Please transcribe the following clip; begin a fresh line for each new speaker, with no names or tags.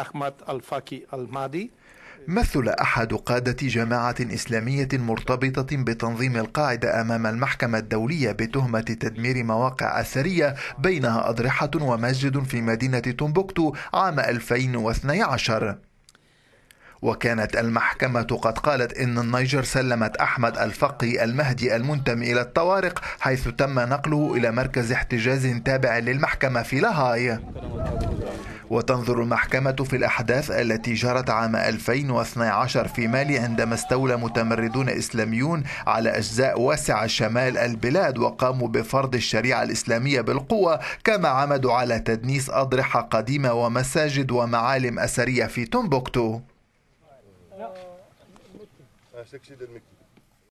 أحمد الفاكي المادي
مثل أحد قادة جماعة إسلامية مرتبطة بتنظيم القاعدة أمام المحكمة الدولية بتهمة تدمير مواقع أثرية بينها أضرحة ومسجد في مدينة تومبوكتو عام 2012 وكانت المحكمة قد قالت إن النيجر سلمت أحمد الفقي المهدي المنتمي إلى الطوارق حيث تم نقله إلى مركز احتجاز تابع للمحكمة في لاهاي وتنظر المحكمة في الأحداث التي جرت عام 2012 في مالي عندما استولى متمردون إسلاميون على أجزاء واسعة شمال البلاد وقاموا بفرض الشريعة الإسلامية بالقوة كما عمدوا على تدنيس أضرحة قديمة ومساجد ومعالم أثرية في تومبوكتو.